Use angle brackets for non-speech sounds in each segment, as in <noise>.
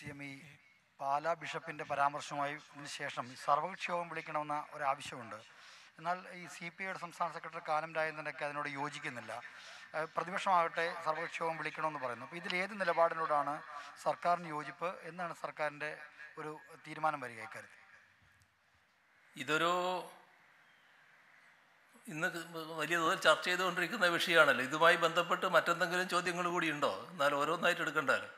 C M ഈ പാലാ ബിഷപ്പിൻ്റെ പരാമർശമായി ശേഷം സർവകക്ഷി യോഗം വിളിക്കണമെന്ന ഒരാവശ്യമുണ്ട് എന്നാൽ ഈ സി പി ഐയുടെ സംസ്ഥാന സെക്രട്ടറി കാനം രാജേന്ദ്രനൊക്കെ അതിനോട് യോജിക്കുന്നില്ല പ്രതിപക്ഷമാകട്ടെ സർവകക്ഷി യോഗം വിളിക്കണമെന്ന് പറയുന്നു അപ്പോൾ ഇതിൽ ഏത് നിലപാടിനോടാണ് സർക്കാരിന് യോജിപ്പ് എന്നാണ് സർക്കാരിൻ്റെ ഒരു തീരുമാനം വരിക ഇക്കാര്യത്തിൽ ഇതൊരു ഇന്ന് വലിയ തോതിൽ ചർച്ച ചെയ്തുകൊണ്ടിരിക്കുന്ന വിഷയമാണല്ലോ ഇതുമായി ബന്ധപ്പെട്ട് മറ്റെന്തെങ്കിലും ചോദ്യങ്ങൾ കൂടി ഉണ്ടോ എന്നാൽ ഓരോന്നായിട്ട് എടുക്കേണ്ടല്ലോ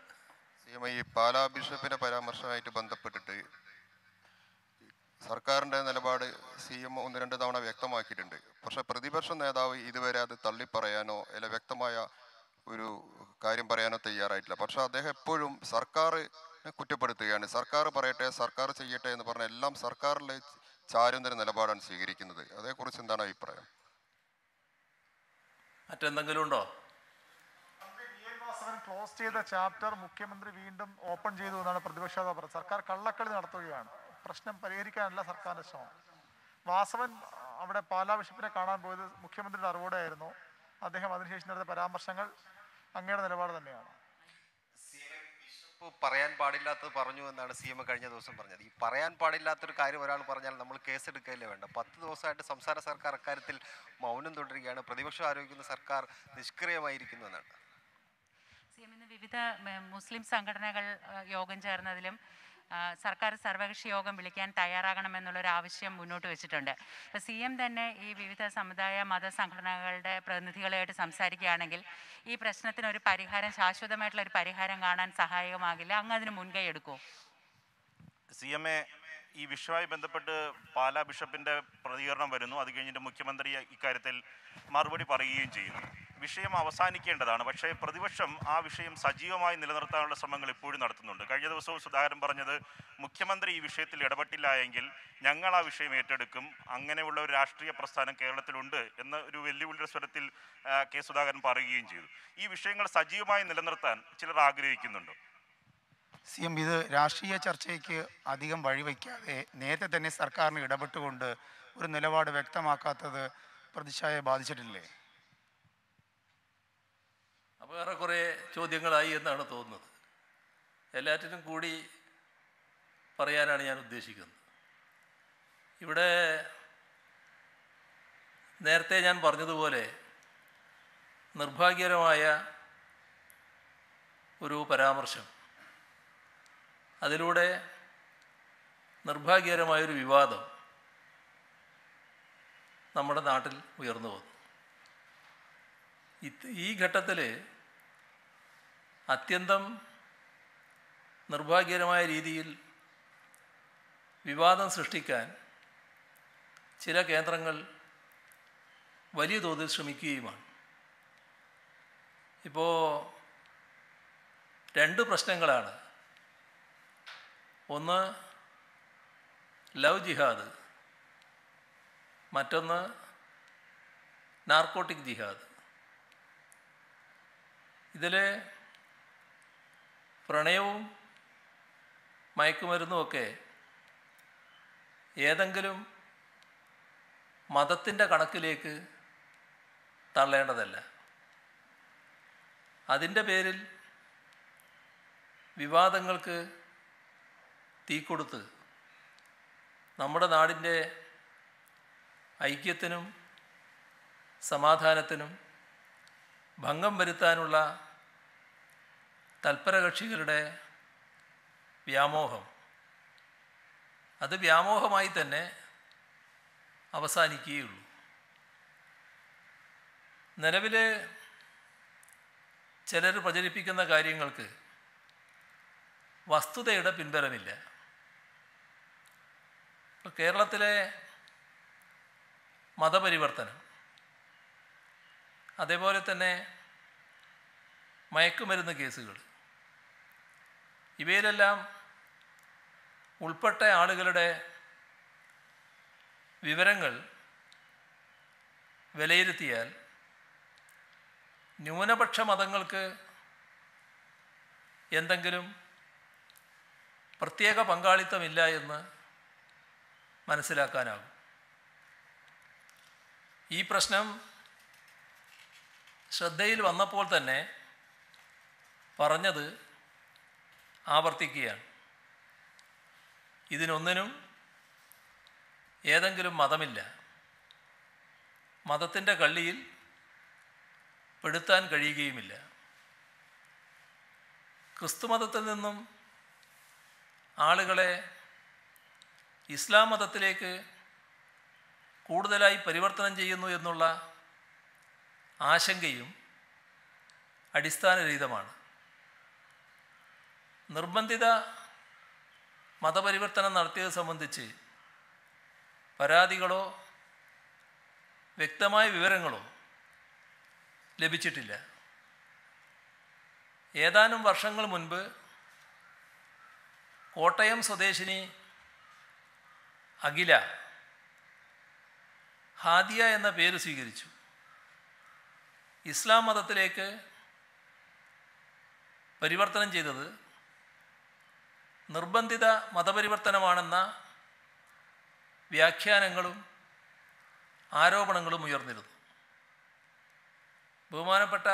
ഈ പാലാ ബിഷപ്പിന്റെ പരാമർശമായിട്ട് ബന്ധപ്പെട്ടിട്ട് സർക്കാരിൻ്റെ നിലപാട് സി എം ഒന്ന് രണ്ട് തവണ വ്യക്തമാക്കിയിട്ടുണ്ട് പക്ഷേ പ്രതിപക്ഷ നേതാവ് ഇതുവരെ അത് തള്ളിപ്പറയാനോ അല്ല വ്യക്തമായ ഒരു കാര്യം പറയാനോ തയ്യാറായിട്ടില്ല പക്ഷേ അദ്ദേഹം എപ്പോഴും സർക്കാർ കുറ്റപ്പെടുത്തുകയാണ് സർക്കാർ പറയട്ടെ സർക്കാർ ചെയ്യട്ടെ എന്ന് പറഞ്ഞ എല്ലാം സർക്കാരിലെ ചാരുന്നൊരു നിലപാടാണ് സ്വീകരിക്കുന്നത് അതേക്കുറിച്ച് എന്താണ് അഭിപ്രായം മറ്റെന്തെങ്കിലും ഉണ്ടോ സർക്കാർ ക്ലോസ് ചെയ്ത ചാപ്റ്റർ മുഖ്യമന്ത്രി വീണ്ടും ഓപ്പൺ ചെയ്തു എന്നാണ് നേതാവ് പറഞ്ഞത് സർക്കാർ കള്ളക്കളി നടത്തുകയാണ് പ്രശ്നം പരിഹരിക്കാനല്ല സർക്കാരിന്റെ ശ്രമം വാസവൻ അവിടെ പാലാ ബിഷപ്പിനെ കാണാൻ പോയത് മുഖ്യമന്ത്രിയുടെ അറിവോടെ ആയിരുന്നു അദ്ദേഹം അതിനുശേഷം നടത്തിയ പരാമർശങ്ങൾ അങ്ങയുടെ നിലപാട് തന്നെയാണ് പറയാൻ പാടില്ലാത്തത് പറഞ്ഞു എന്നാണ് സി എം കഴിഞ്ഞ ദിവസം പറഞ്ഞത് ഈ പറയാൻ പാടില്ലാത്തൊരു കാര്യം ഒരാൾ പറഞ്ഞാൽ നമ്മൾ കേസെടുക്കുകയല്ലേ വേണ്ട പത്ത് ദിവസമായിട്ട് സംസ്ഥാന സർക്കാർ അക്കാര്യത്തിൽ മൗനം തുടരുകയാണ് പ്രതിപക്ഷം ആരോപിക്കുന്ന സർക്കാർ നിഷ്ക്രിയമായിരിക്കുന്നു എന്നാണ് സി വിവിധ മുസ്ലിം സംഘടനകൾ യോഗം ചേർന്നതിലും സർക്കാർ സർവകക്ഷി യോഗം വിളിക്കാൻ തയ്യാറാകണമെന്നുള്ളൊരു ആവശ്യം മുന്നോട്ട് വെച്ചിട്ടുണ്ട് ഇപ്പോൾ സി എം തന്നെ ഈ വിവിധ സമുദായ മത സംഘടനകളുടെ പ്രതിനിധികളായിട്ട് സംസാരിക്കുകയാണെങ്കിൽ ഈ പ്രശ്നത്തിന് ഒരു പരിഹാരം ശാശ്വതമായിട്ടുള്ള ഒരു പരിഹാരം കാണാൻ സഹായകമാകില്ല അങ്ങ് അതിന് മുൻകൈ എടുക്കൂ സി എം എ ഈ വിഷയവുമായി ബന്ധപ്പെട്ട് പാലാ ബിഷപ്പിൻ്റെ പ്രതികരണം വരുന്നു അത് കഴിഞ്ഞിട്ട് മുഖ്യമന്ത്രി ഇക്കാര്യത്തിൽ മറുപടി പറയുകയും ചെയ്യുന്നു വിഷയം അവസാനിക്കേണ്ടതാണ് പക്ഷേ പ്രതിപക്ഷം ആ വിഷയം സജീവമായി നിലനിർത്താനുള്ള ശ്രമങ്ങൾ ഇപ്പോഴും നടത്തുന്നുണ്ട് കഴിഞ്ഞ ദിവസവും സുധാകരൻ പറഞ്ഞത് മുഖ്യമന്ത്രി ഈ വിഷയത്തിൽ ഇടപെട്ടില്ല എങ്കിൽ ഞങ്ങൾ ആ വിഷയം ഏറ്റെടുക്കും അങ്ങനെയുള്ള ഒരു രാഷ്ട്രീയ പ്രസ്ഥാനം കേരളത്തിലുണ്ട് എന്ന ഒരു വെല്ലുവിളിയുടെ സ്വരത്തിൽ കെ സുധാകരൻ പറയുകയും ചെയ്തു ഈ വിഷയങ്ങൾ സജീവമായി നിലനിർത്താൻ ചിലർ ആഗ്രഹിക്കുന്നുണ്ട് സി എം ഇത് രാഷ്ട്രീയ ചർച്ചയ്ക്ക് അധികം വഴിവെക്കാതെ നേരത്തെ തന്നെ സർക്കാരിന് ഇടപെട്ടുകൊണ്ട് ഒരു നിലപാട് വ്യക്തമാക്കാത്തത് പ്രതിച്ഛായയെ ബാധിച്ചിട്ടില്ലേ വേറെ കുറേ ചോദ്യങ്ങളായി എന്നാണ് തോന്നുന്നത് എല്ലാറ്റിനും കൂടി പറയാനാണ് ഞാൻ ഉദ്ദേശിക്കുന്നത് ഇവിടെ നേരത്തെ ഞാൻ പറഞ്ഞതുപോലെ നിർഭാഗ്യകരമായ ഒരു പരാമർശം അതിലൂടെ നിർഭാഗ്യകരമായൊരു വിവാദം നമ്മുടെ നാട്ടിൽ ഉയർന്നു വന്നു ഈ ഘട്ടത്തിൽ അത്യന്തം നിർഭാഗ്യകരമായ രീതിയിൽ വിവാദം സൃഷ്ടിക്കാൻ ചില കേന്ദ്രങ്ങൾ വലിയ തോതിൽ ശ്രമിക്കുകയുമാണ് ഇപ്പോൾ രണ്ട് പ്രശ്നങ്ങളാണ് ഒന്ന് ലവ് ജിഹാദ് മറ്റൊന്ന് നാർക്കോട്ടിക് ജിഹാദ് ഇതിലെ പ്രണയവും ഒക്കെ ഏതെങ്കിലും മതത്തിൻ്റെ കണക്കിലേക്ക് തള്ളേണ്ടതല്ല അതിൻ്റെ പേരിൽ വിവാദങ്ങൾക്ക് തീ കൊടുത്ത് നമ്മുടെ നാടിൻ്റെ ഐക്യത്തിനും സമാധാനത്തിനും ഭംഗം വരുത്താനുള്ള തൽപരകക്ഷികളുടെ വ്യാമോഹം അത് വ്യാമോഹമായി തന്നെ അവസാനിക്കുകയുള്ളൂ നിലവിൽ ചിലർ പ്രചരിപ്പിക്കുന്ന കാര്യങ്ങൾക്ക് വസ്തുതയുടെ പിൻബലമില്ല കേരളത്തിലെ മതപരിവർത്തനം അതേപോലെ തന്നെ മയക്കുമരുന്ന് കേസുകൾ ഇവയിലെല്ലാം ഉൾപ്പെട്ട ആളുകളുടെ വിവരങ്ങൾ വിലയിരുത്തിയാൽ ന്യൂനപക്ഷ മതങ്ങൾക്ക് എന്തെങ്കിലും പ്രത്യേക പങ്കാളിത്തമില്ല എന്ന് മനസ്സിലാക്കാനാകും ഈ പ്രശ്നം ശ്രദ്ധയിൽ വന്നപ്പോൾ തന്നെ പറഞ്ഞത് ആവർത്തിക്കുകയാണ് ഇതിനൊന്നിനും ഏതെങ്കിലും മതമില്ല മതത്തിൻ്റെ കള്ളിയിൽ പെടുത്താൻ കഴിയുകയുമില്ല ക്രിസ്തുമതത്തിൽ നിന്നും ആളുകളെ ഇസ്ലാം മതത്തിലേക്ക് കൂടുതലായി പരിവർത്തനം ചെയ്യുന്നു എന്നുള്ള ആശങ്കയും അടിസ്ഥാനരഹിതമാണ് നിർബന്ധിത മതപരിവർത്തനം നടത്തിയത് സംബന്ധിച്ച് പരാതികളോ വ്യക്തമായ വിവരങ്ങളോ ലഭിച്ചിട്ടില്ല ഏതാനും വർഷങ്ങൾ മുൻപ് കോട്ടയം സ്വദേശിനി അഖില ഹാദിയ എന്ന പേര് സ്വീകരിച്ചു ഇസ്ലാം മതത്തിലേക്ക് പരിവർത്തനം ചെയ്തത് നിർബന്ധിത മതപരിവർത്തനമാണെന്ന വ്യാഖ്യാനങ്ങളും ആരോപണങ്ങളും ഉയർന്നിരുന്നു ബഹുമാനപ്പെട്ട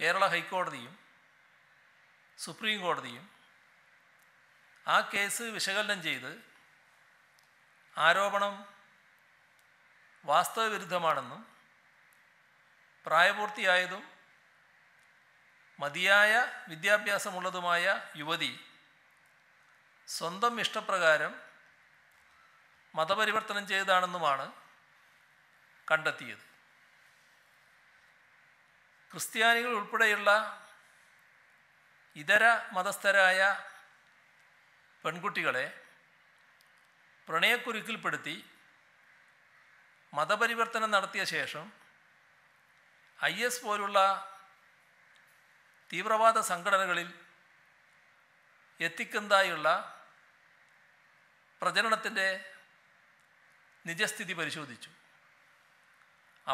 കേരള ഹൈക്കോടതിയും സുപ്രീം കോടതിയും ആ കേസ് വിശകലനം ചെയ്ത് ആരോപണം വാസ്തവവിരുദ്ധമാണെന്നും പ്രായപൂർത്തിയായതും മതിയായ വിദ്യാഭ്യാസമുള്ളതുമായ യുവതി സ്വന്തം ഇഷ്ടപ്രകാരം മതപരിവർത്തനം ചെയ്താണെന്നുമാണ് കണ്ടെത്തിയത് ക്രിസ്ത്യാനികൾ ഉൾപ്പെടെയുള്ള ഇതര മതസ്ഥരായ പെൺകുട്ടികളെ പ്രണയക്കുരുക്കിൽപ്പെടുത്തി മതപരിവർത്തനം നടത്തിയ ശേഷം ഐ എസ് പോലുള്ള തീവ്രവാദ സംഘടനകളിൽ എത്തിക്കുന്നതായുള്ള പ്രചരണത്തിൻ്റെ നിജസ്ഥിതി പരിശോധിച്ചു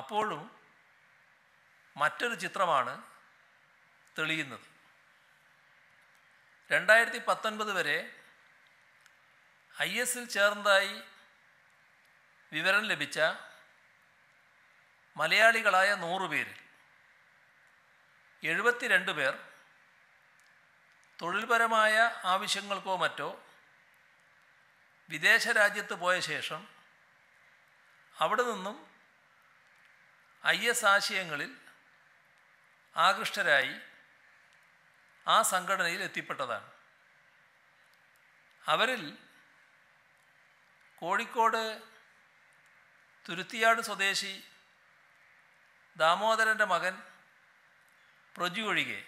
അപ്പോഴും മറ്റൊരു ചിത്രമാണ് തെളിയുന്നത് രണ്ടായിരത്തി പത്തൊൻപത് വരെ ഐ എസിൽ ചേർന്നതായി വിവരം ലഭിച്ച മലയാളികളായ നൂറുപേരിൽ എഴുപത്തിരണ്ട് പേർ തൊഴിൽപരമായ ആവശ്യങ്ങൾക്കോ മറ്റോ വിദേശ രാജ്യത്ത് പോയ ശേഷം അവിടെ നിന്നും ഐ എസ് ആശയങ്ങളിൽ ആകൃഷ്ടരായി ആ സംഘടനയിൽ എത്തിപ്പെട്ടതാണ് അവരിൽ കോഴിക്കോട് തുരുത്തിയാട് സ്വദേശി ദാമോദരൻ്റെ മകൻ പ്രജു ഒഴികെ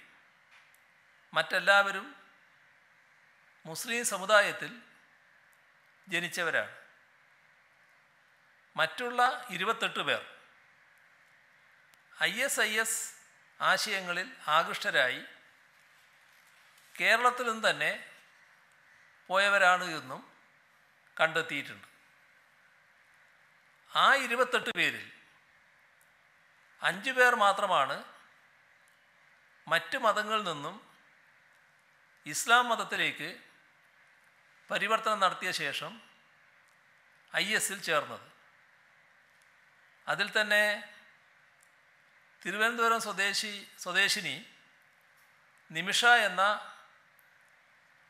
മറ്റെല്ലാവരും മുസ്ലിം സമുദായത്തിൽ ജനിച്ചവരാണ് മറ്റുള്ള ഇരുപത്തെട്ട് പേർ ഐ എസ് ഐ എസ് ആശയങ്ങളിൽ ആകൃഷ്ടരായി കേരളത്തിലും തന്നെ പോയവരാണ് എന്നും കണ്ടെത്തിയിട്ടുണ്ട് ആ ഇരുപത്തെട്ട് പേരിൽ അഞ്ച് പേർ മാത്രമാണ് മറ്റ് മതങ്ങളിൽ നിന്നും ഇസ്ലാം മതത്തിലേക്ക് പരിവർത്തനം നടത്തിയ ശേഷം ഐ എസിൽ ചേർന്നത് അതിൽ തന്നെ തിരുവനന്തപുരം സ്വദേശി സ്വദേശിനി നിമിഷ എന്ന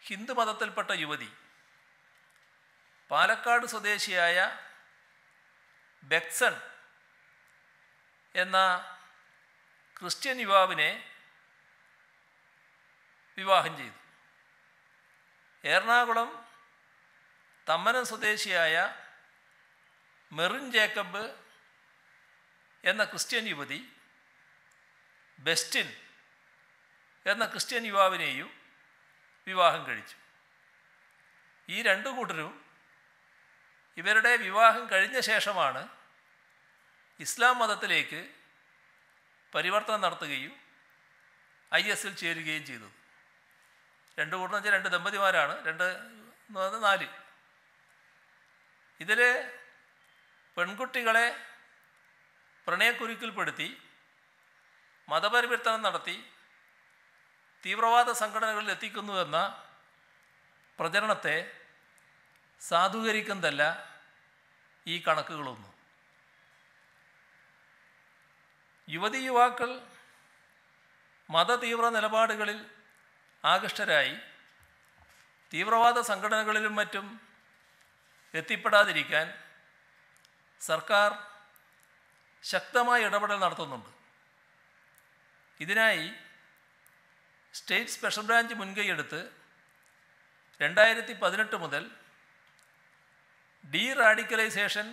ഹിന്ദു മതത്തിൽപ്പെട്ട യുവതി പാലക്കാട് സ്വദേശിയായ ബെക്സൺ എന്ന ക്രിസ്ത്യൻ യുവാവിനെ വിവാഹം ചെയ്തു എറണാകുളം തമ്മനം സ്വദേശിയായ മെറിൻ ജേക്കബ് എന്ന ക്രിസ്ത്യൻ യുവതി ബെസ്റ്റിൻ എന്ന ക്രിസ്ത്യൻ യുവാവിനെയും വിവാഹം കഴിച്ചു ഈ രണ്ടു കൂട്ടരും ഇവരുടെ വിവാഹം കഴിഞ്ഞ ശേഷമാണ് ഇസ്ലാം മതത്തിലേക്ക് പരിവർത്തനം നടത്തുകയും ഐ എസിൽ ചേരുകയും ചെയ്തത് രണ്ട് കൂട്ടം വെച്ചാൽ രണ്ട് ദമ്പതിമാരാണ് രണ്ട് എന്ന് നാല് ഇതിൽ പെൺകുട്ടികളെ പ്രണയക്കുരുക്കിൽപ്പെടുത്തി മതപരിവർത്തനം നടത്തി തീവ്രവാദ സംഘടനകളിൽ എത്തിക്കുന്നുവെന്ന പ്രചരണത്തെ സാധൂകരിക്കുന്നതല്ല ഈ കണക്കുകളൊന്നും യുവതി യുവാക്കൾ മതതീവ്ര നിലപാടുകളിൽ ആകൃഷ്ടരായി തീവ്രവാദ സംഘടനകളിലും മറ്റും എത്തിപ്പെടാതിരിക്കാൻ സർക്കാർ ശക്തമായ ഇടപെടൽ നടത്തുന്നുണ്ട് ഇതിനായി സ്റ്റേറ്റ് സ്പെഷ്യൽ ബ്രാഞ്ച് മുൻകൈയെടുത്ത് രണ്ടായിരത്തി പതിനെട്ട് മുതൽ ഡീ റാഡിക്കലൈസേഷൻ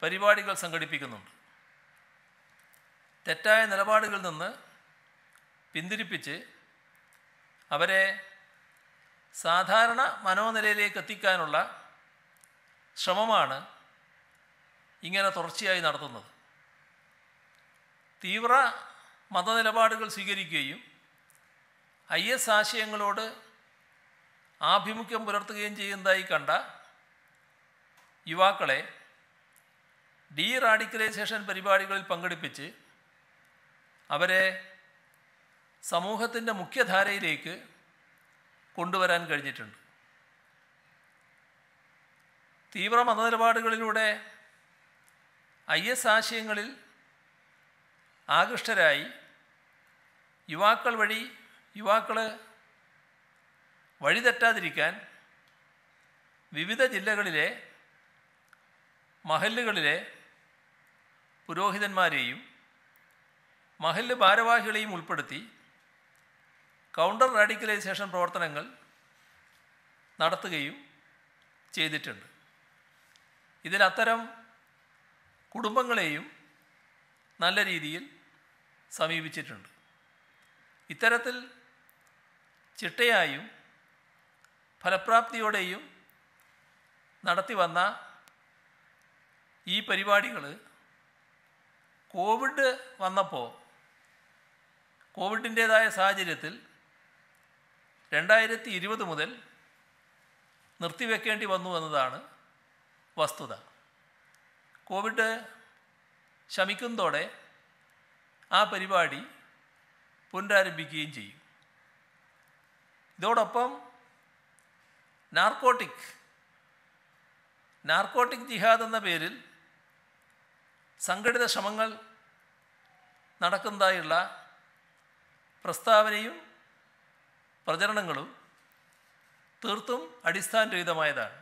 പരിപാടികൾ സംഘടിപ്പിക്കുന്നുണ്ട് തെറ്റായ നിലപാടുകളിൽ നിന്ന് പിന്തിരിപ്പിച്ച് അവരെ സാധാരണ മനോനിലയിലേക്ക് എത്തിക്കാനുള്ള ശ്രമമാണ് ഇങ്ങനെ തുടർച്ചയായി നടത്തുന്നത് തീവ്ര മതനിലപാടുകൾ സ്വീകരിക്കുകയും ഐ എസ് ആശയങ്ങളോട് ആഭിമുഖ്യം പുലർത്തുകയും ചെയ്യുന്നതായി കണ്ട യുവാക്കളെ ഡീ റാഡിക്കലൈസേഷൻ പരിപാടികളിൽ പങ്കെടുപ്പിച്ച് അവരെ സമൂഹത്തിൻ്റെ മുഖ്യധാരയിലേക്ക് കൊണ്ടുവരാൻ കഴിഞ്ഞിട്ടുണ്ട് തീവ്ര മതനിലപാടുകളിലൂടെ ഐ എസ് ആശയങ്ങളിൽ ആകൃഷ്ടരായി യുവാക്കൾ വഴി യുവാക്കൾ വഴിതെറ്റാതിരിക്കാൻ വിവിധ ജില്ലകളിലെ മഹല്ലുകളിലെ പുരോഹിതന്മാരെയും മഹല്ല് ഭാരവാഹികളെയും ഉൾപ്പെടുത്തി കൗണ്ടർ റാഡിക്കലൈസേഷൻ പ്രവർത്തനങ്ങൾ നടത്തുകയും ചെയ്തിട്ടുണ്ട് ഇതിൽ അത്തരം കുടുംബങ്ങളെയും നല്ല രീതിയിൽ സമീപിച്ചിട്ടുണ്ട് ഇത്തരത്തിൽ ചിട്ടയായും ഫലപ്രാപ്തിയോടെയും നടത്തി വന്ന ഈ പരിപാടികൾ കോവിഡ് വന്നപ്പോൾ കോവിഡിൻ്റേതായ സാഹചര്യത്തിൽ രണ്ടായിരത്തി ഇരുപത് മുതൽ നിർത്തിവെക്കേണ്ടി വന്നു എന്നതാണ് വസ്തുത കോവിഡ് ശമിക്കുന്നതോടെ ആ പരിപാടി പുനരാരംഭിക്കുകയും ചെയ്യും ഇതോടൊപ്പം നാർക്കോട്ടിക് നാർക്കോട്ടിക് ജിഹാദ് എന്ന പേരിൽ സംഘടിത ശ്രമങ്ങൾ നടക്കുന്നതായുള്ള പ്രസ്താവനയും പ്രചരണങ്ങളും തീർത്തും അടിസ്ഥാനരഹിതമായതാണ്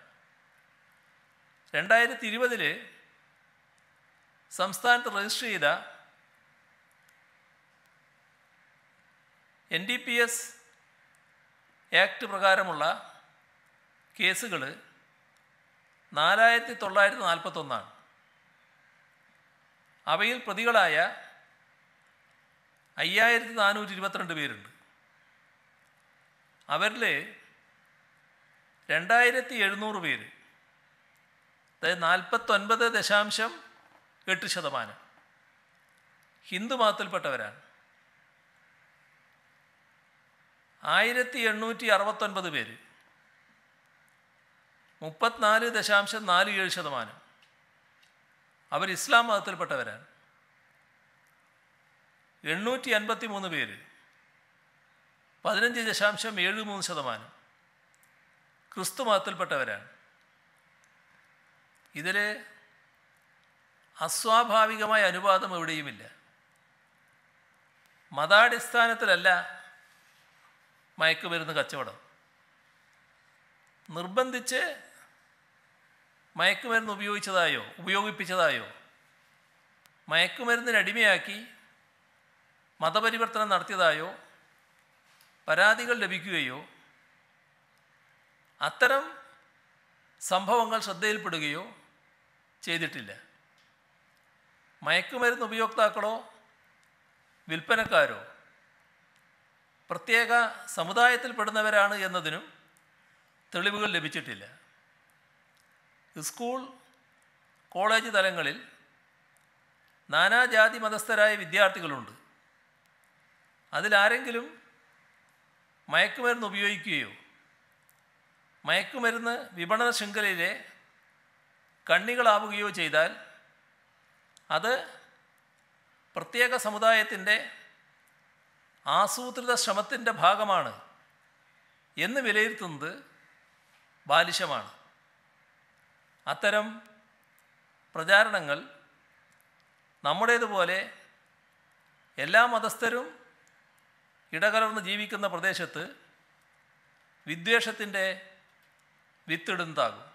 രണ്ടായിരത്തി ഇരുപതിൽ സംസ്ഥാനത്ത് രജിസ്റ്റർ ചെയ്ത N D P S act പ്രകാരമുള്ള കേസുകൾ നാലായിരത്തി തൊള്ളായിരത്തി നാൽപ്പത്തൊന്നാണ് അവയിൽ പ്രതികളായ അയ്യായിരത്തി നാനൂറ്റി ഇരുപത്തിരണ്ട് പേരുണ്ട് അവരിൽ രണ്ടായിരത്തി എഴുന്നൂറ് പേര് അതായത് നാൽപ്പത്തൊൻപത് ദശാംശം എട്ട് ശതമാനം ഹിന്ദു മതത്തിൽപ്പെട്ടവരാണ് ആയിരത്തി എണ്ണൂറ്റി അറുപത്തൊൻപത് പേര് മുപ്പത്തിനാല് ദശാംശം നാല് ഏഴ് ശതമാനം അവർ ഇസ്ലാം മതത്തിൽപ്പെട്ടവരാണ് എണ്ണൂറ്റി അൻപത്തി മൂന്ന് പേര് പതിനഞ്ച് ദശാംശം ഏഴ് മൂന്ന് ശതമാനം ക്രിസ്തു മതത്തിൽപ്പെട്ടവരാണ് ഇതിൽ അസ്വാഭാവികമായ അനുപാതം എവിടെയുമില്ല മതാടിസ്ഥാനത്തിലല്ല മയക്കുമരുന്ന് കച്ചവടം നിർബന്ധിച്ച് മയക്കുമരുന്ന് ഉപയോഗിച്ചതായോ ഉപയോഗിപ്പിച്ചതായോ മയക്കുമരുന്നിനടിമയാക്കി അടിമയാക്കി മതപരിവർത്തനം നടത്തിയതായോ പരാതികൾ ലഭിക്കുകയോ അത്തരം സംഭവങ്ങൾ ശ്രദ്ധയിൽപ്പെടുകയോ ചെയ്തിട്ടില്ല മയക്കുമരുന്ന് ഉപയോക്താക്കളോ വിൽപ്പനക്കാരോ പ്രത്യേക സമുദായത്തിൽപ്പെടുന്നവരാണ് എന്നതിനും തെളിവുകൾ ലഭിച്ചിട്ടില്ല സ്കൂൾ കോളേജ് തലങ്ങളിൽ നാനാജാതി മതസ്ഥരായ വിദ്യാർത്ഥികളുണ്ട് അതിലാരെങ്കിലും മയക്കുമരുന്ന് ഉപയോഗിക്കുകയോ മയക്കുമരുന്ന് വിപണന ശൃംഖലയിലെ കണ്ണികളാവുകയോ ചെയ്താൽ അത് പ്രത്യേക സമുദായത്തിൻ്റെ ആസൂത്രിത ശ്രമത്തിൻ്റെ ഭാഗമാണ് എന്ന് വിലയിരുത്തുന്നത് ബാലിശമാണ് അത്തരം പ്രചാരണങ്ങൾ നമ്മുടേതുപോലെ എല്ലാ മതസ്ഥരും ഇടകലർന്ന് ജീവിക്കുന്ന പ്രദേശത്ത് വിദ്വേഷത്തിൻ്റെ വിത്തിടുന്നതാകും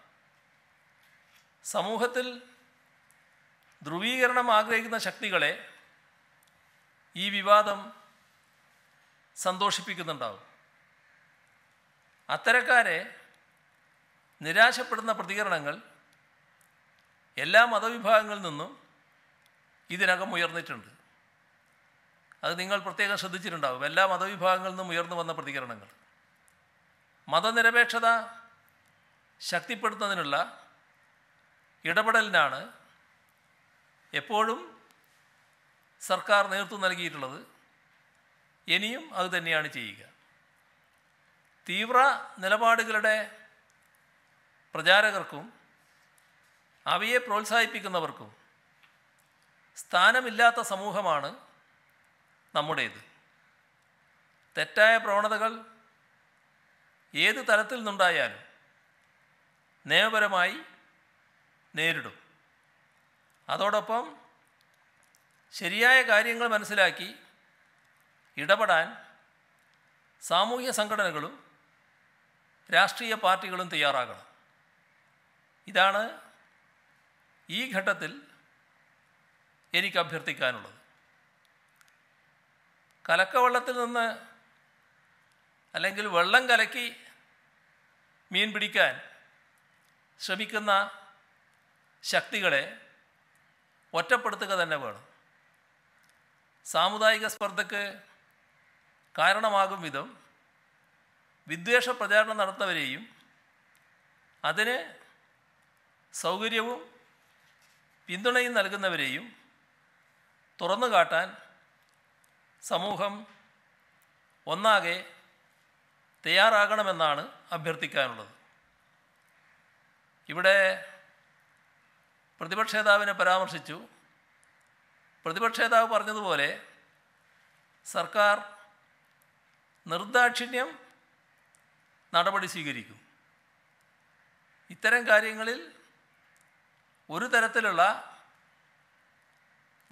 സമൂഹത്തിൽ ധ്രുവീകരണം ആഗ്രഹിക്കുന്ന ശക്തികളെ ഈ വിവാദം സന്തോഷിപ്പിക്കുന്നുണ്ടാവും അത്തരക്കാരെ നിരാശപ്പെടുന്ന പ്രതികരണങ്ങൾ എല്ലാ മതവിഭാഗങ്ങളിൽ നിന്നും ഇതിനകം ഉയർന്നിട്ടുണ്ട് അത് നിങ്ങൾ പ്രത്യേകം ശ്രദ്ധിച്ചിട്ടുണ്ടാകും എല്ലാ മതവിഭാഗങ്ങളിൽ നിന്നും ഉയർന്നു വന്ന പ്രതികരണങ്ങൾ മതനിരപേക്ഷത ശക്തിപ്പെടുത്തുന്നതിനുള്ള ഇടപെടലിനാണ് എപ്പോഴും സർക്കാർ നേതൃത്വം നൽകിയിട്ടുള്ളത് ഇനിയും അത് തന്നെയാണ് ചെയ്യുക തീവ്ര നിലപാടുകളുടെ പ്രചാരകർക്കും അവയെ പ്രോത്സാഹിപ്പിക്കുന്നവർക്കും സ്ഥാനമില്ലാത്ത സമൂഹമാണ് നമ്മുടേത് തെറ്റായ പ്രവണതകൾ ഏത് തരത്തിൽ നിന്നുണ്ടായാലും നിയമപരമായി നേരിടും അതോടൊപ്പം ശരിയായ കാര്യങ്ങൾ മനസ്സിലാക്കി ഇടപെടാൻ സാമൂഹ്യ സംഘടനകളും രാഷ്ട്രീയ പാർട്ടികളും തയ്യാറാകണം ഇതാണ് ഈ ഘട്ടത്തിൽ എനിക്ക് അഭ്യർത്ഥിക്കാനുള്ളത് കലക്കവള്ളത്തിൽ നിന്ന് അല്ലെങ്കിൽ വെള്ളം കലക്കി മീൻ പിടിക്കാൻ ശ്രമിക്കുന്ന ശക്തികളെ ഒറ്റപ്പെടുത്തുക തന്നെ വേണം സാമുദായിക സ്പർദ്ധക്ക് കാരണമാകും വിധം വിദ്വേഷ പ്രചാരണം നടത്തുന്നവരെയും അതിന് സൗകര്യവും പിന്തുണയും നൽകുന്നവരെയും തുറന്നു കാട്ടാൻ സമൂഹം ഒന്നാകെ തയ്യാറാകണമെന്നാണ് അഭ്യർത്ഥിക്കാനുള്ളത് ഇവിടെ പ്രതിപക്ഷ നേതാവിനെ പരാമർശിച്ചു പ്രതിപക്ഷ നേതാവ് പറഞ്ഞതുപോലെ സർക്കാർ നിർദാക്ഷിണ്യം നടപടി സ്വീകരിക്കും ഇത്തരം കാര്യങ്ങളിൽ ഒരു തരത്തിലുള്ള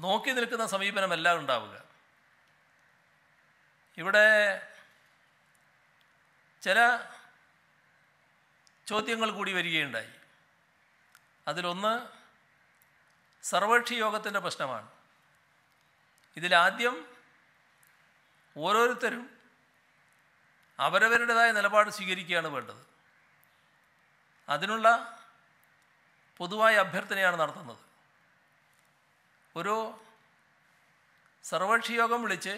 നോക്കി നിൽക്കുന്ന സമീപനമല്ല ഉണ്ടാവുക ഇവിടെ ചില ചോദ്യങ്ങൾ കൂടി വരികയുണ്ടായി അതിലൊന്ന് സർവകക്ഷി യോഗത്തിൻ്റെ പ്രശ്നമാണ് ഇതിലാദ്യം ഓരോരുത്തരും അവരവരുടേതായ നിലപാട് സ്വീകരിക്കുകയാണ് വേണ്ടത് അതിനുള്ള പൊതുവായ അഭ്യർത്ഥനയാണ് നടത്തുന്നത് ഒരു സർവകക്ഷി യോഗം വിളിച്ച്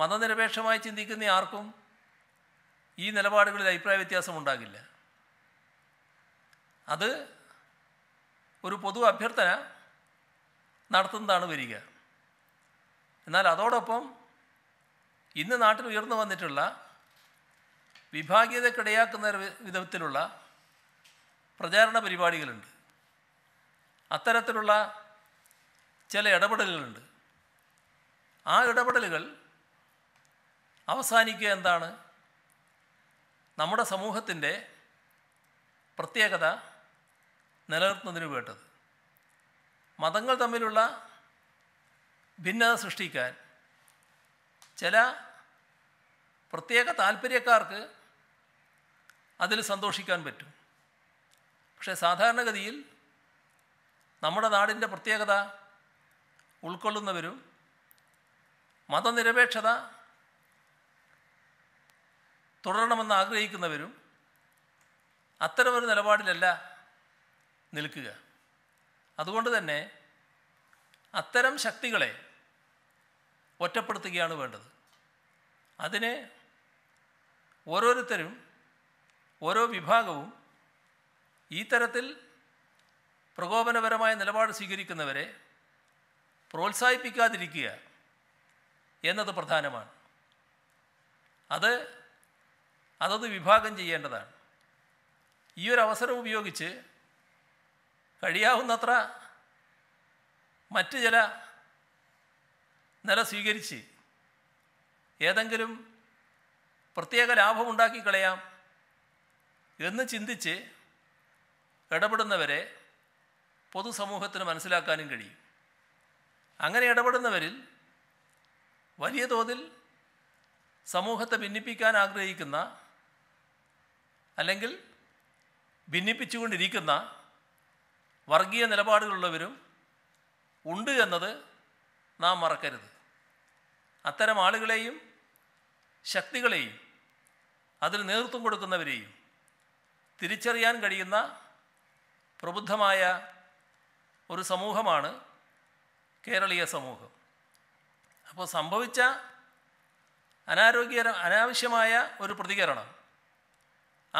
മതനിരപേക്ഷമായി ചിന്തിക്കുന്ന ആർക്കും ഈ നിലപാടുകളിൽ അഭിപ്രായ വ്യത്യാസം ഉണ്ടാകില്ല അത് ഒരു പൊതു അഭ്യർത്ഥന നടത്തുന്നതാണ് വരിക എന്നാൽ അതോടൊപ്പം ഇന്ന് നാട്ടിൽ ഉയർന്നു വന്നിട്ടുള്ള വിഭാഗീയതക്കിടയാക്കുന്ന വിധത്തിലുള്ള പ്രചാരണ പരിപാടികളുണ്ട് അത്തരത്തിലുള്ള ചില ഇടപെടലുകളുണ്ട് ആ ഇടപെടലുകൾ അവസാനിക്കുക എന്താണ് നമ്മുടെ സമൂഹത്തിൻ്റെ പ്രത്യേകത നിലനിർത്തുന്നതിന് വേണ്ടത് മതങ്ങൾ തമ്മിലുള്ള ഭിന്നത സൃഷ്ടിക്കാൻ ചില പ്രത്യേക താല്പര്യക്കാർക്ക് അതിൽ സന്തോഷിക്കാൻ പറ്റും പക്ഷേ സാധാരണഗതിയിൽ നമ്മുടെ നാടിൻ്റെ പ്രത്യേകത ഉൾക്കൊള്ളുന്നവരും മതനിരപേക്ഷത തുടരണമെന്ന് ആഗ്രഹിക്കുന്നവരും അത്തരമൊരു നിലപാടിലല്ല നിൽക്കുക അതുകൊണ്ട് തന്നെ അത്തരം ശക്തികളെ ഒറ്റപ്പെടുത്തുകയാണ് വേണ്ടത് അതിനെ ഓരോരുത്തരും ഓരോ വിഭാഗവും ഈ തരത്തിൽ പ്രകോപനപരമായ നിലപാട് സ്വീകരിക്കുന്നവരെ പ്രോത്സാഹിപ്പിക്കാതിരിക്കുക എന്നത് പ്രധാനമാണ് അത് അതത് വിഭാഗം ചെയ്യേണ്ടതാണ് ഈ ഒരു അവസരം ഉപയോഗിച്ച് കഴിയാവുന്നത്ര മറ്റ് ചില നില സ്വീകരിച്ച് ഏതെങ്കിലും പ്രത്യേക ലാഭമുണ്ടാക്കി കളയാം എന്ന് ചിന്തിച്ച് ഇടപെടുന്നവരെ പൊതുസമൂഹത്തിന് മനസ്സിലാക്കാനും കഴിയും അങ്ങനെ ഇടപെടുന്നവരിൽ വലിയ തോതിൽ സമൂഹത്തെ ഭിന്നിപ്പിക്കാൻ ആഗ്രഹിക്കുന്ന അല്ലെങ്കിൽ ഭിന്നിപ്പിച്ചുകൊണ്ടിരിക്കുന്ന വർഗീയ നിലപാടുകളുള്ളവരും ഉണ്ട് എന്നത് നാം മറക്കരുത് അത്തരം ആളുകളെയും ശക്തികളെയും അതിൽ നേതൃത്വം കൊടുക്കുന്നവരെയും തിരിച്ചറിയാൻ കഴിയുന്ന പ്രബുദ്ധമായ ഒരു സമൂഹമാണ് കേരളീയ സമൂഹം അപ്പോൾ സംഭവിച്ച അനാരോഗ്യ അനാവശ്യമായ ഒരു പ്രതികരണം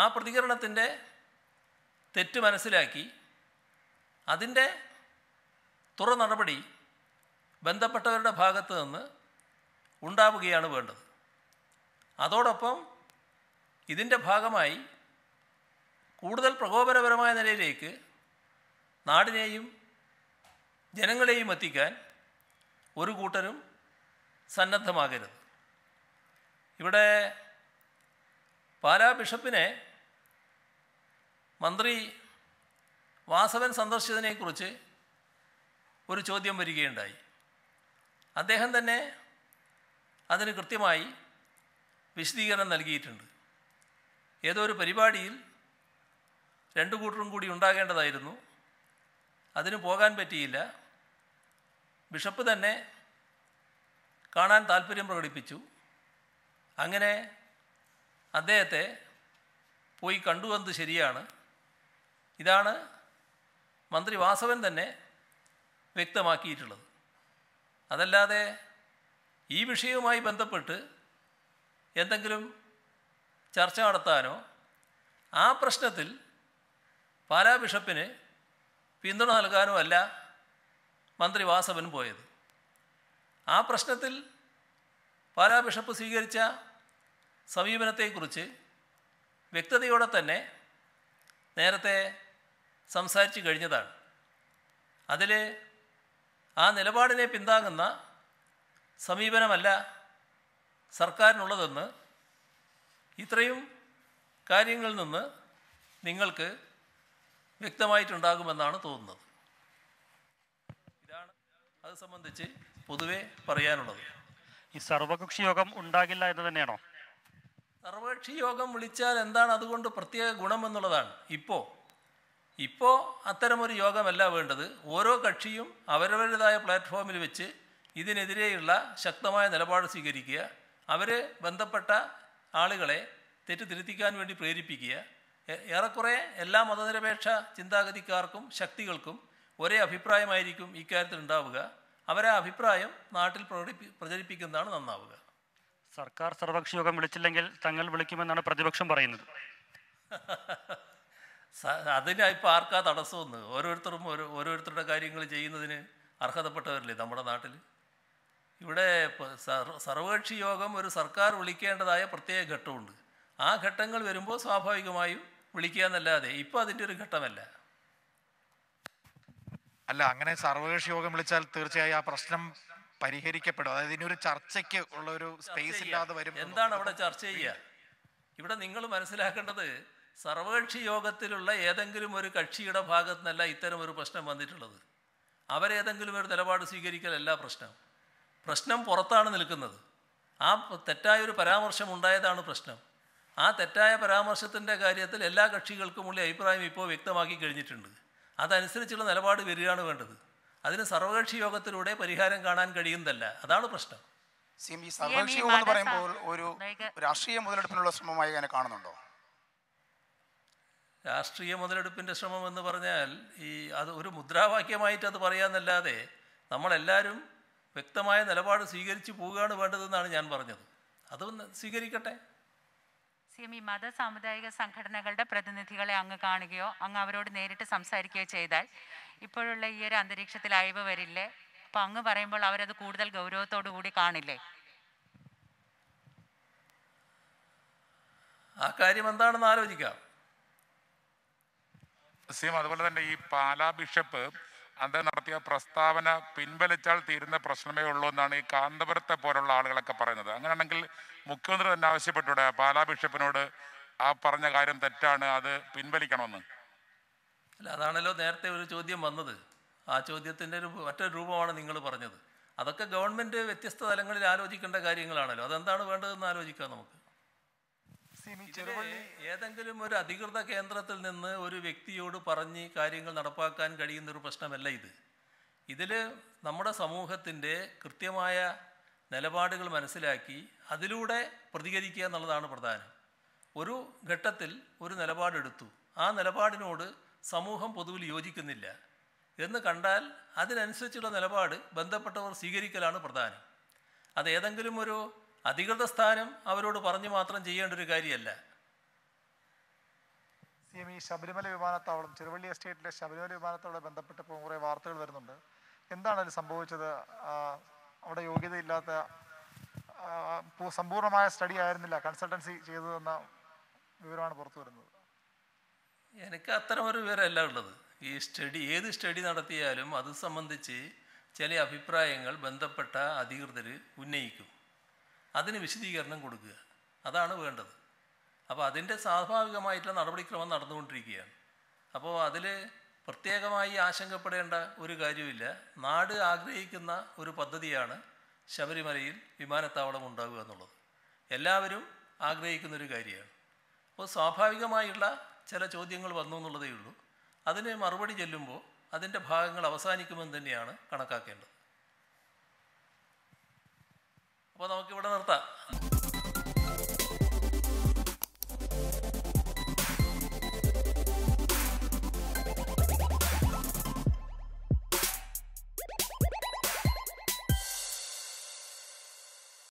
ആ പ്രതികരണത്തിൻ്റെ തെറ്റ് മനസ്സിലാക്കി അതിൻ്റെ തുറ നടപടി ബന്ധപ്പെട്ടവരുടെ ഭാഗത്ത് നിന്ന് ഉണ്ടാവുകയാണ് വേണ്ടത് അതോടൊപ്പം ഇതിൻ്റെ ഭാഗമായി കൂടുതൽ പ്രകോപനപരമായ നിലയിലേക്ക് നാടിനെയും ജനങ്ങളെയും എത്തിക്കാൻ ഒരു കൂട്ടരും സന്നദ്ധമാകരുത് ഇവിടെ പാലാ ബിഷപ്പിനെ മന്ത്രി വാസവൻ സന്ദർശിച്ചതിനെക്കുറിച്ച് ഒരു ചോദ്യം വരികയുണ്ടായി അദ്ദേഹം തന്നെ അതിന് കൃത്യമായി വിശദീകരണം നൽകിയിട്ടുണ്ട് ഏതോ ഒരു പരിപാടിയിൽ രണ്ടു കൂട്ടരും കൂടി ഉണ്ടാകേണ്ടതായിരുന്നു അതിന് പോകാൻ പറ്റിയില്ല ബിഷപ്പ് തന്നെ കാണാൻ താല്പര്യം പ്രകടിപ്പിച്ചു അങ്ങനെ അദ്ദേഹത്തെ പോയി കണ്ടു ശരിയാണ് ഇതാണ് മന്ത്രി വാസവൻ തന്നെ വ്യക്തമാക്കിയിട്ടുള്ളത് അതല്ലാതെ ഈ വിഷയവുമായി ബന്ധപ്പെട്ട് എന്തെങ്കിലും ചർച്ച നടത്താനോ ആ പ്രശ്നത്തിൽ പാലാ ബിഷപ്പിന് പിന്തുണ നൽകാനോ അല്ല മന്ത്രി വാസവൻ പോയത് ആ പ്രശ്നത്തിൽ പാലാ ബിഷപ്പ് സ്വീകരിച്ച സമീപനത്തെക്കുറിച്ച് വ്യക്തതയോടെ തന്നെ നേരത്തെ സംസാരിച്ചു കഴിഞ്ഞതാണ് അതിൽ ആ നിലപാടിനെ പിന്താങ്ങുന്ന സമീപനമല്ല സർക്കാരിനുള്ളതെന്ന് ഇത്രയും കാര്യങ്ങളിൽ നിന്ന് നിങ്ങൾക്ക് വ്യക്തമായിട്ടുണ്ടാകുമെന്നാണ് തോന്നുന്നത് ഇതാണ് അത് സംബന്ധിച്ച് പൊതുവെ പറയാനുള്ളത് ഈ സർവകക്ഷി യോഗം ഉണ്ടാകില്ല എന്ന് തന്നെയാണോ സർവകക്ഷി യോഗം വിളിച്ചാൽ എന്താണ് അതുകൊണ്ട് പ്രത്യേക ഗുണമെന്നുള്ളതാണ് ഇപ്പോൾ ഇപ്പോൾ അത്തരമൊരു യോഗമല്ല വേണ്ടത് ഓരോ കക്ഷിയും അവരവരുടേതായ പ്ലാറ്റ്ഫോമിൽ വെച്ച് ഇതിനെതിരെയുള്ള ശക്തമായ നിലപാട് സ്വീകരിക്കുക അവർ ബന്ധപ്പെട്ട ആളുകളെ തെറ്റുതിരുത്തിക്കാൻ വേണ്ടി പ്രേരിപ്പിക്കുക ഏറെക്കുറെ എല്ലാ മതനിരപേക്ഷ ചിന്താഗതിക്കാർക്കും ശക്തികൾക്കും ഒരേ അഭിപ്രായമായിരിക്കും ഇക്കാര്യത്തിൽ ഉണ്ടാവുക അവരെ അഭിപ്രായം നാട്ടിൽ പ്രകടിപ്പി പ്രചരിപ്പിക്കുന്നതാണ് നന്നാവുക സർക്കാർ സർവകക്ഷി യോഗം വിളിച്ചില്ലെങ്കിൽ തങ്ങൾ വിളിക്കുമെന്നാണ് പ്രതിപക്ഷം പറയുന്നത് <laughs> അതിന് ഇപ്പോൾ ആർക്കാ തടസ്സമൊന്ന് ഓരോരുത്തരും ഓരോ ഓരോരുത്തരുടെ കാര്യങ്ങൾ ചെയ്യുന്നതിന് അർഹതപ്പെട്ടവരില്ലേ നമ്മുടെ നാട്ടിൽ ഇവിടെ സർവകക്ഷി യോഗം ഒരു സർക്കാർ വിളിക്കേണ്ടതായ പ്രത്യേക ഘട്ടമുണ്ട് ആ ഘട്ടങ്ങൾ വരുമ്പോൾ സ്വാഭാവികമായും വിളിക്കുക എന്നല്ലാതെ ഇപ്പോൾ അതിൻ്റെ ഒരു ഘട്ടമല്ല അല്ല അങ്ങനെ സർവകക്ഷി യോഗം വിളിച്ചാൽ തീർച്ചയായും ആ പ്രശ്നം പരിഹരിക്കപ്പെടും അതായത് ഒരു ചർച്ചയ്ക്ക് ഉള്ള ഒരു സ്പേസ് ഇല്ലാതെ വരും എന്താണ് അവിടെ ചർച്ച ചെയ്യുക ഇവിടെ നിങ്ങൾ മനസ്സിലാക്കേണ്ടത് സർവകക്ഷി യോഗത്തിലുള്ള ഏതെങ്കിലും ഒരു കക്ഷിയുടെ ഭാഗത്തു നിന്നല്ല ഇത്തരം ഒരു പ്രശ്നം വന്നിട്ടുള്ളത് അവരേതെങ്കിലും ഒരു നിലപാട് സ്വീകരിക്കലല്ല പ്രശ്നം പ്രശ്നം പുറത്താണ് നിൽക്കുന്നത് ആ തെറ്റായ ഒരു പരാമർശം ഉണ്ടായതാണ് പ്രശ്നം ആ തെറ്റായ പരാമർശത്തിൻ്റെ കാര്യത്തിൽ എല്ലാ കക്ഷികൾക്കുമുള്ള അഭിപ്രായം ഇപ്പോൾ വ്യക്തമാക്കി കഴിഞ്ഞിട്ടുണ്ട് അതനുസരിച്ചുള്ള നിലപാട് വരികയാണ് വേണ്ടത് അതിന് സർവകക്ഷി യോഗത്തിലൂടെ പരിഹാരം കാണാൻ കഴിയുന്നതല്ല അതാണ് പ്രശ്നം സി എം ഈ സർവകക്ഷി യോഗം എന്ന് പറയുമ്പോൾ ഒരു രാഷ്ട്രീയ മുതലെടുപ്പിനുള്ള ശ്രമമായി അങ്ങനെ കാണുന്നുണ്ടോ രാഷ്ട്രീയ മുതലെടുപ്പിൻ്റെ ശ്രമം എന്ന് പറഞ്ഞാൽ ഈ അത് ഒരു മുദ്രാവാക്യമായിട്ട് അത് പറയാമെന്നല്ലാതെ നമ്മളെല്ലാവരും വ്യക്തമായ നിലപാട് സ്വീകരിച്ചു പോവുകയാണ് വേണ്ടതെന്നാണ് ഞാൻ പറഞ്ഞത് അതൊന്ന് സ്വീകരിക്കട്ടെ സി എം ഈ മത സാമുദായിക സംഘടനകളുടെ പ്രതിനിധികളെ അങ്ങ് കാണുകയോ അങ്ങ് അവരോട് നേരിട്ട് സംസാരിക്കുകയോ ചെയ്താൽ ഇപ്പോഴുള്ള ഈ ഒരു അന്തരീക്ഷത്തിൽ അയവ് വരില്ലേ അപ്പം അങ്ങ് പറയുമ്പോൾ അവരത് കൂടുതൽ ഗൗരവത്തോടു കൂടി കാണില്ലേ ആ കാര്യം എന്താണെന്ന് ആലോചിക്കാം സിം അതുപോലെ തന്നെ ഈ പാലാ ബിഷപ്പ് അത് നടത്തിയ പ്രസ്താവന പിൻവലിച്ചാൽ തീരുന്ന പ്രശ്നമേ ഉള്ളൂ എന്നാണ് ഈ കാന്തപുരത്തെ പോലുള്ള ആളുകളൊക്കെ പറയുന്നത് അങ്ങനെയാണെങ്കിൽ മുഖ്യമന്ത്രി തന്നെ ആവശ്യപ്പെട്ടൂടെ പാലാ ബിഷപ്പിനോട് ആ പറഞ്ഞ കാര്യം തെറ്റാണ് അത് പിൻവലിക്കണമെന്ന് അല്ല അതാണല്ലോ നേരത്തെ ഒരു ചോദ്യം വന്നത് ആ ചോദ്യത്തിൻ്റെ ഒരു മറ്റൊരു രൂപമാണ് നിങ്ങൾ പറഞ്ഞത് അതൊക്കെ ഗവൺമെൻറ് വ്യത്യസ്ത തലങ്ങളിൽ ആലോചിക്കേണ്ട കാര്യങ്ങളാണല്ലോ അതെന്താണ് വേണ്ടതെന്ന് ആലോചിക്കാം നമുക്ക് ഏതെങ്കിലും ഒരു അധികൃത കേന്ദ്രത്തിൽ നിന്ന് ഒരു വ്യക്തിയോട് പറഞ്ഞ് കാര്യങ്ങൾ നടപ്പാക്കാൻ കഴിയുന്ന ഒരു പ്രശ്നമല്ല ഇത് ഇതിൽ നമ്മുടെ സമൂഹത്തിൻ്റെ കൃത്യമായ നിലപാടുകൾ മനസ്സിലാക്കി അതിലൂടെ പ്രതികരിക്കുക എന്നുള്ളതാണ് പ്രധാനം ഒരു ഘട്ടത്തിൽ ഒരു നിലപാടെടുത്തു ആ നിലപാടിനോട് സമൂഹം പൊതുവിൽ യോജിക്കുന്നില്ല എന്ന് കണ്ടാൽ അതിനനുസരിച്ചുള്ള നിലപാട് ബന്ധപ്പെട്ടവർ സ്വീകരിക്കലാണ് പ്രധാനം അത് ഏതെങ്കിലും ഒരു അധികൃത സ്ഥാനം അവരോട് പറഞ്ഞു മാത്രം ചെയ്യേണ്ട ഒരു കാര്യമല്ല സി ഈ ശബരിമല വിമാനത്താവളം ചെറുവള്ളി എസ്റ്റേറ്റിലെ ശബരിമല വിമാനത്താവളം ബന്ധപ്പെട്ടപ്പോൾ കുറേ വാർത്തകൾ വരുന്നുണ്ട് എന്താണ് അതിൽ സംഭവിച്ചത് അവിടെ യോഗ്യതയില്ലാത്ത സമ്പൂർണ്ണമായ സ്റ്റഡി ആയിരുന്നില്ല കൺസൾട്ടൻസി ചെയ്തു തന്ന വിവരമാണ് പുറത്തു വരുന്നത് എനിക്ക് അത്തരം ഒരു വിവരമല്ല ഉള്ളത് ഈ സ്റ്റഡി ഏത് സ്റ്റഡി നടത്തിയാലും അത് സംബന്ധിച്ച് ചില അഭിപ്രായങ്ങൾ ബന്ധപ്പെട്ട അധികൃതർ ഉന്നയിക്കും അതിന് വിശദീകരണം കൊടുക്കുക അതാണ് വേണ്ടത് അപ്പോൾ അതിൻ്റെ സ്വാഭാവികമായിട്ടുള്ള നടപടിക്രമം നടന്നുകൊണ്ടിരിക്കുകയാണ് അപ്പോൾ അതിൽ പ്രത്യേകമായി ആശങ്കപ്പെടേണ്ട ഒരു കാര്യമില്ല നാട് ആഗ്രഹിക്കുന്ന ഒരു പദ്ധതിയാണ് ശബരിമലയിൽ വിമാനത്താവളം ഉണ്ടാകുക എന്നുള്ളത് എല്ലാവരും ആഗ്രഹിക്കുന്നൊരു കാര്യമാണ് അപ്പോൾ സ്വാഭാവികമായുള്ള ചില ചോദ്യങ്ങൾ വന്നു എന്നുള്ളതേ ഉള്ളൂ അതിന് മറുപടി ചെല്ലുമ്പോൾ അതിൻ്റെ ഭാഗങ്ങൾ അവസാനിക്കുമെന്ന് തന്നെയാണ് കണക്കാക്കേണ്ടത് അപ്പോൾ നമുക്കിവിടെ നിർത്താം